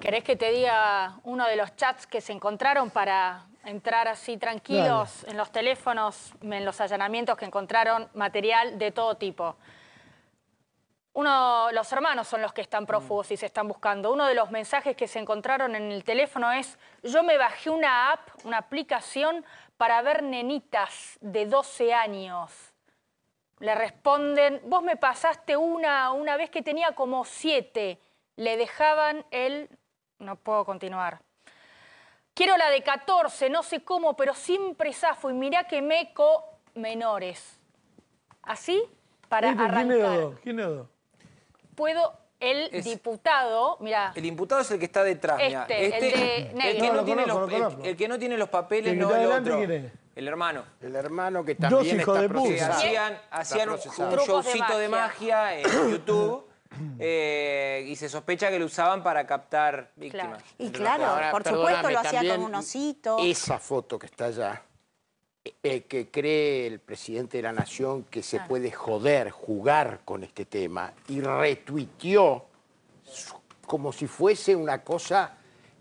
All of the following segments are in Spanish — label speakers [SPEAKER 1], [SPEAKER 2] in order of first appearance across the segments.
[SPEAKER 1] ¿Querés que te diga uno de los chats que se encontraron para entrar así tranquilos en los teléfonos, en los allanamientos que encontraron material de todo tipo? Uno, los hermanos son los que están prófugos mm. y se están buscando. Uno de los mensajes que se encontraron en el teléfono es, yo me bajé una app, una aplicación para ver nenitas de 12 años. Le responden, vos me pasaste una, una vez que tenía como 7. Le dejaban el no puedo continuar. Quiero la de 14, no sé cómo, pero siempre zafo y mirá que meco menores. Así para este, arrancar. ¿Quién es, ¿Quién Puedo el diputado, Mira.
[SPEAKER 2] El diputado es el que está detrás, este, el este, que no, tiene los, el, que no tiene los papeles no el otro. El hermano. El hermano que también Dos hijos de Hacían, un, showcito de magia en YouTube Eh, y se sospecha que lo usaban
[SPEAKER 3] para captar
[SPEAKER 2] víctimas.
[SPEAKER 1] Y claro, por supuesto lo hacía con un osito.
[SPEAKER 3] Esa foto que está allá, eh, eh, que cree el presidente de la Nación que se puede joder, jugar con este tema, y retuiteó como si fuese una cosa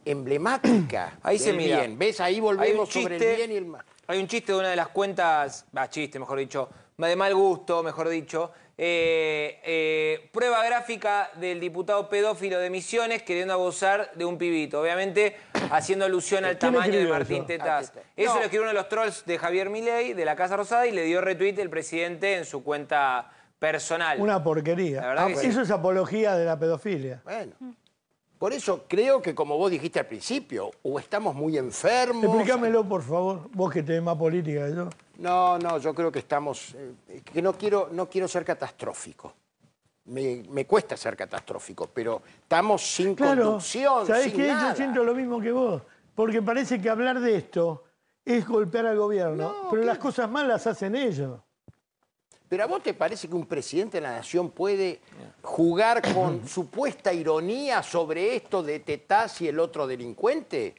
[SPEAKER 3] emblemática. Ahí se mira. Bien. ¿Ves? Ahí volvemos sobre el bien
[SPEAKER 2] y el mal. Hay un chiste de una de las cuentas, ah, chiste, mejor dicho, de mal gusto, mejor dicho, eh, eh, prueba gráfica del diputado pedófilo de Misiones queriendo abusar de un pibito. Obviamente haciendo alusión al tamaño de Martín ah, Tetas eso lo escribió uno de los trolls de Javier Milei, de la Casa Rosada, y le dio retweet el presidente en su cuenta
[SPEAKER 3] personal.
[SPEAKER 2] Una porquería. Ah, eso
[SPEAKER 4] es apología de la pedofilia.
[SPEAKER 3] Bueno. Por eso creo que, como vos dijiste al principio, o estamos muy
[SPEAKER 4] enfermos... Explícamelo, por favor, vos que tenés más política que yo.
[SPEAKER 3] No, no, yo creo que estamos... Eh, que no quiero, no quiero ser catastrófico. Me, cuesta ser catastrófico, pero estamos sin claro, conducción, ¿Sabés qué? Yo siento
[SPEAKER 4] lo mismo que vos, porque parece que hablar de esto es golpear al gobierno, pero las cosas malas hacen ellos.
[SPEAKER 3] Pero a vos te parece que un presidente de la nación puede jugar con supuesta ironía sobre esto de Tetaz y el otro delincuente?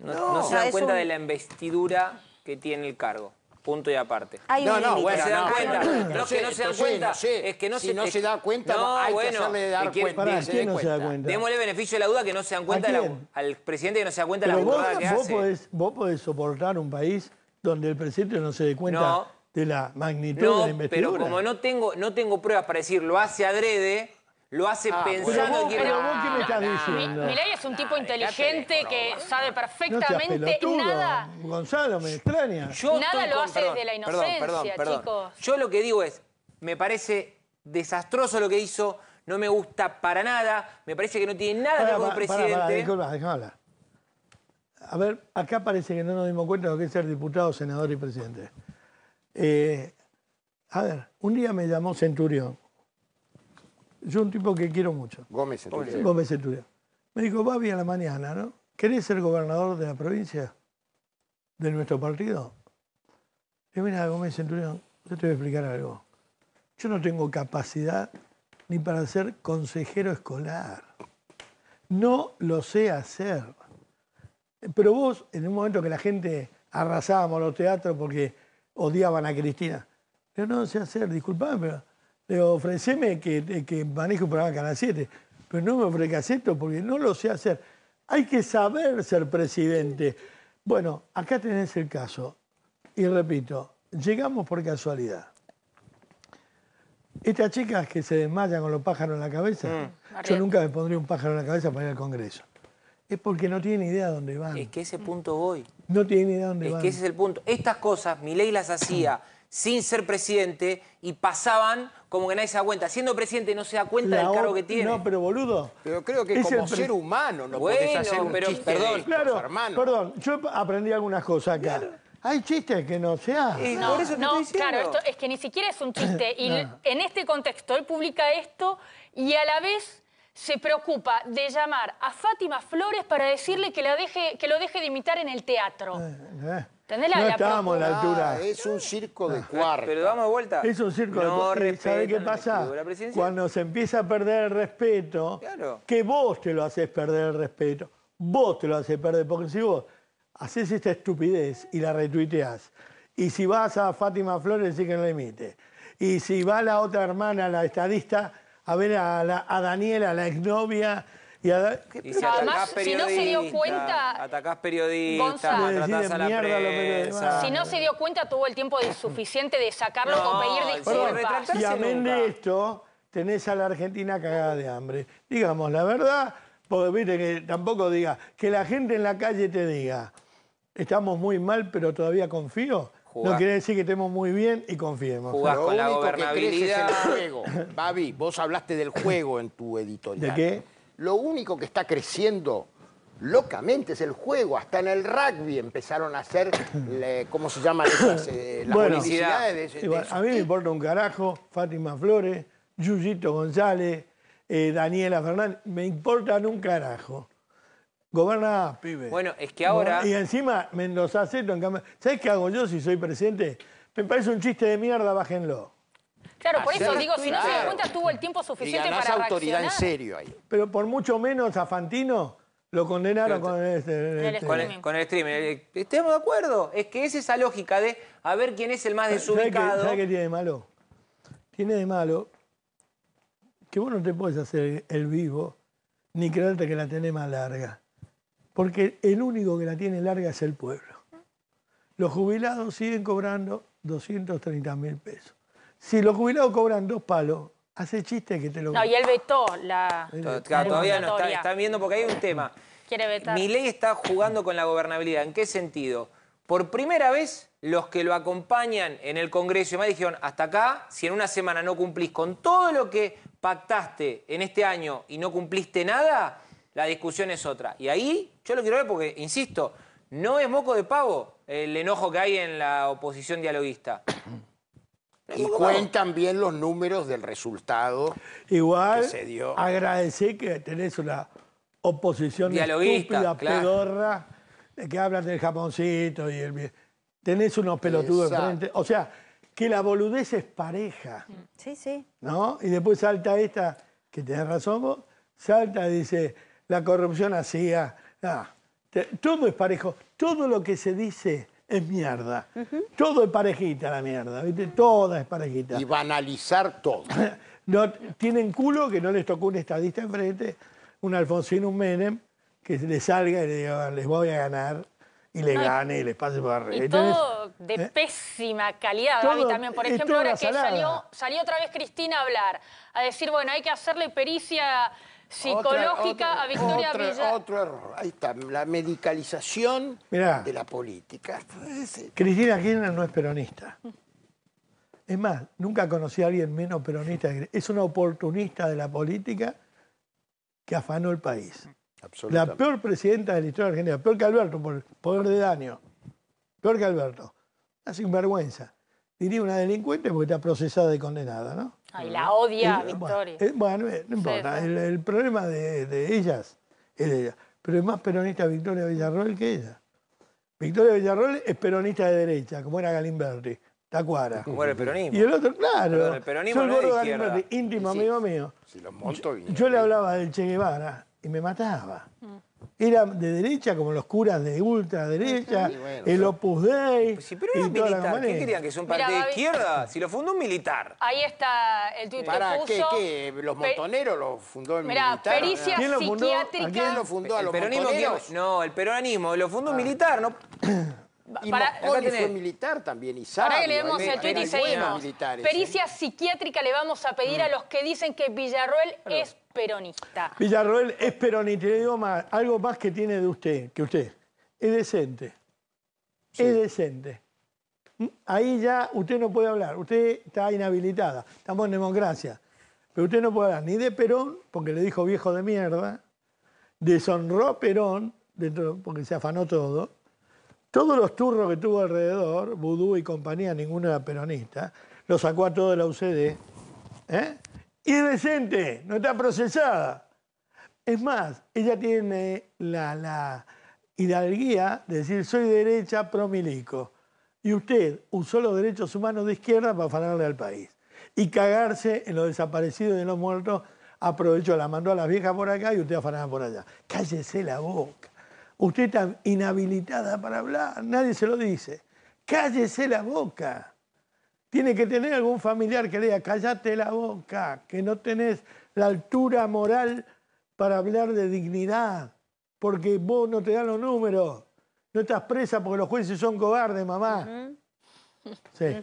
[SPEAKER 3] No, se dan cuenta de la
[SPEAKER 2] investidura que tiene el cargo punto y aparte. No, no, no, se dan cuenta. No, que no se dan cuenta es que no se... Si no se da cuenta, no, hay que hacerle dar cuenta. se da cuenta? Démosle beneficio de la duda que no se dan cuenta al presidente que no se da cuenta de la burrada que hace.
[SPEAKER 4] Vos podés soportar un país donde el presidente no se dé cuenta de la magnitud de la investigación. pero como
[SPEAKER 2] no tengo, no tengo pruebas para decir lo hace adrede lo hace ah, pensando que... Pero vos, ¿qué me estás diciendo? es
[SPEAKER 1] un tipo inteligente que sabe perfectamente nada...
[SPEAKER 2] Gonzalo, me extraña. nada lo hace de la inocencia, chicos. Yo lo que digo es, me parece desastroso lo que hizo, no me gusta para nada, me parece que no tiene nada que ver con el presidente.
[SPEAKER 4] A ver, acá parece que no nos dimos cuenta de lo que es ser diputado, senador y presidente. Eh, a ver, un día me llamó Centurión, yo un tipo que quiero mucho.
[SPEAKER 3] Gómez Centurión. Gómez
[SPEAKER 4] Me dijo, bien a la mañana, ¿no? ¿Querés ser gobernador de la provincia? ¿De nuestro partido? Y mira, Gómez Centurión, yo te voy a explicar algo. Yo no tengo capacidad ni para ser consejero escolar. No lo sé hacer. Pero vos, en un momento que la gente arrasábamos los teatros porque odiaban a Cristina, yo no sé hacer, disculpame, pero le ofreceme que, eh, que maneje un programa Canal 7, pero no me ofrezcas esto porque no lo sé hacer. Hay que saber ser presidente. Bueno, acá tenés el caso. Y repito, llegamos por casualidad. Estas chicas que se desmayan con los pájaros en la cabeza, mm. yo nunca me pondría un pájaro en la cabeza para ir al Congreso. Es porque no tienen idea dónde van. Es
[SPEAKER 2] que ese punto voy.
[SPEAKER 4] No tiene idea dónde es que ese es
[SPEAKER 2] el punto. Estas cosas mi ley las hacía sin ser presidente y pasaban como que nadie se da cuenta. Siendo presidente no se da cuenta del cargo que tiene. No,
[SPEAKER 4] pero boludo. Pero creo que como ser
[SPEAKER 3] humano no
[SPEAKER 2] puedes hacer un pero, perdón, claro, hermano.
[SPEAKER 4] Perdón, yo aprendí algunas cosas acá. Hay chistes que no se hacen. Eh, no, no claro, esto
[SPEAKER 1] es que ni siquiera es un chiste. Y en este contexto, él publica esto y a la vez se preocupa de llamar a Fátima Flores para decirle que, la deje, que lo deje de imitar en el teatro. Eh, eh. no
[SPEAKER 4] estamos a la altura. Ah,
[SPEAKER 3] es un circo de ah, cuarto. Pero damos de vuelta. Es un circo de cuarto. qué pasa?
[SPEAKER 4] Cuando se empieza a perder el respeto, que vos te lo haces perder el respeto. Vos te lo haces perder. Porque si vos haces esta estupidez y la retuiteás, y si vas a Fátima Flores, sí que no la imite. Y si va la otra hermana, la estadista, a ver a, Daniela, la exnovia. Y, a,
[SPEAKER 2] si Además, si
[SPEAKER 1] no se dio cuenta.
[SPEAKER 2] Atacás periodistas,
[SPEAKER 1] Si no se dio cuenta, tuvo el tiempo suficiente de sacarlo o con pedir disculpas. Y amén
[SPEAKER 4] de esto, tenés a la Argentina cagada de hambre. Digamos la verdad, porque viste que tampoco diga, que la gente en la calle te diga, estamos muy mal, pero todavía confío. No quiere decir que estemos muy bien y confiemos. con la único Que el juego.
[SPEAKER 3] Babi, vos hablaste del juego en tu editorial. ¿De qué? Lo único que está creciendo locamente es el juego. Hasta en el rugby empezaron a hacer, eh, ¿cómo se llaman eh, las publicidades. De, a mí
[SPEAKER 4] me importa un carajo, Fátima Flores, Yuyito González, eh, Daniela Fernández. Me importan un carajo. Goberna,
[SPEAKER 2] pibe. Bueno, es que ahora... Y
[SPEAKER 4] encima Mendoza Zeto... en ¿Sabés qué hago yo si soy presidente? Me parece un chiste de mierda, bájenlo.
[SPEAKER 1] Claro, por eso digo, si no se da cuenta, tuvo el tiempo suficiente y para autoridad en serio
[SPEAKER 4] ahí. Pero por mucho menos a Fantino lo condenaron con, este, este, con, el, streaming. Eh, Estamos de acuerdo.
[SPEAKER 1] Es
[SPEAKER 2] que es esa lógica de a ver quién es el más desubicado. ¿Sabes qué,
[SPEAKER 4] tiene de malo? Tiene de malo que vos no te puedes hacer el vivo ni creerte que la tenés más larga porque el único que la tiene larga es el pueblo. Los jubilados siguen cobrando 230 mil pesos. Si los jubilados cobran dos palos, hace chiste que te lo... No, y
[SPEAKER 1] él vetó la... todavía no, están, viendo
[SPEAKER 2] porque hay un tema.
[SPEAKER 1] Quiere vetar. ley
[SPEAKER 2] está jugando con la gobernabilidad. ¿En qué sentido? Por primera vez, los que lo acompañan en el Congreso me dijeron, hasta acá, si en una semana no cumplís con todo lo que pactaste en este año y no cumpliste nada, la discusión es otra. Y ahí yo lo quiero ver porque, insisto, no es moco de pavo el
[SPEAKER 3] enojo que hay en la oposición dialoguista. Y cuentan bien los números del resultado Igual,
[SPEAKER 4] que que tenés una oposición estúpida, pedorra, de que hablan del jamoncito y el... Tenés unos pelotudos de enfrente. O sea, que la boludez es pareja. Sí, sí. ¿No? Y después salta esta, que tenés razón vos, salta y dice la corrupción hacía... Ah, todo es parejo. Todo lo que se dice es mierda. Todo es parejita la mierda, ¿viste? Toda es parejita. Y banalizar todo. no, tienen culo que no les tocó un estadista enfrente, un Alfonsín, un Menem, que le salga y le diga, les voy a ganar. Y le gane y les pase por arriba. Y todo de ¿Eh?
[SPEAKER 1] pésima calidad, también. Por ejemplo, ahora que salió, salió otra vez Cristina a hablar, a decir, bueno, hay que hacerle pericia psicológica a Victoria otra,
[SPEAKER 3] Otro error. Ahí está, la medicalización de la política. Pues,
[SPEAKER 4] eh, Cristina Kirchner no es peronista. Es más, nunca conocí a alguien menos peronista. Es una oportunista de la política que afanó el país. La peor presidenta de la historia argentina, peor que Alberto, por poder de daño. Peor que Alberto. Una sinvergüenza. Diría una delincuente porque está procesada y condenada, ¿no?
[SPEAKER 1] Ah, y la odia a eh, Victoria. Eh,
[SPEAKER 4] bueno, eh, no importa. El, problema de, ellas es de ella. Pero es más peronista Victoria Villarroel que ella. Victoria Villarroel es peronista de derecha, como era Galimberti. Tacuara. Como era el peronismo. Y el otro, claro. el peronismo Galimberti, íntimo amigo mío. yo, le hablaba del Che Guevara y me mataba. Mm era de derecha, como los curas de ultraderecha, el Opus Dei. sí, pero era militar. ¿Qué querían? ¿Que es un
[SPEAKER 2] partido de izquierda?
[SPEAKER 3] Si lo fundó un militar.
[SPEAKER 1] Ahí está el tuit que puso. ¿qué, ¿Los montoneros
[SPEAKER 3] lo fundó
[SPEAKER 1] el militar? Pericia ¿Quién lo fundó? psiquiátrica. ¿Quién lo fundó a los peronismo, montoneros?
[SPEAKER 2] No, el peronismo lo fundó un ah. militar, no.
[SPEAKER 1] Y para, fue
[SPEAKER 3] militar también, y
[SPEAKER 2] sabe, que le demos el tuit y seguimos. Militares, ¿eh?
[SPEAKER 1] Pericia psiquiátrica le vamos a pedir mm. a los que dicen que Villarroel es peronista.
[SPEAKER 4] Villarroel es peronista. Y le digo más, algo más que tiene de usted, que usted. Es decente. Es decente. Ahí ya usted no puede hablar. Usted está inhabilitada. Estamos en democracia. Pero usted no puede hablar ni de Perón, porque le dijo viejo de mierda. Deshonró Perón Perón, porque se afanó todo. Todos los turros que tuvo alrededor, Vudú y compañía, ninguno era peronista, lo sacó a todo de la UCD. ¿Eh? Y decente, no está procesada. Es más, ella tiene la, la hidalguía de decir soy derecha promilico. Y usted usó los derechos humanos de izquierda para afanarle al país. Y cagarse en los desaparecidos y en los muertos. Aprovechó, la mandó a las viejas por acá y usted afanaba por allá. Cállese la boca. Usted está inhabilitada para hablar, nadie se lo dice. Cállese la boca. Tiene que tener algún familiar que le diga, callate la boca, que no tenés la altura moral para hablar de dignidad, porque vos no te dan los números, no estás presa porque los jueces son cobardes, mamá. Sí.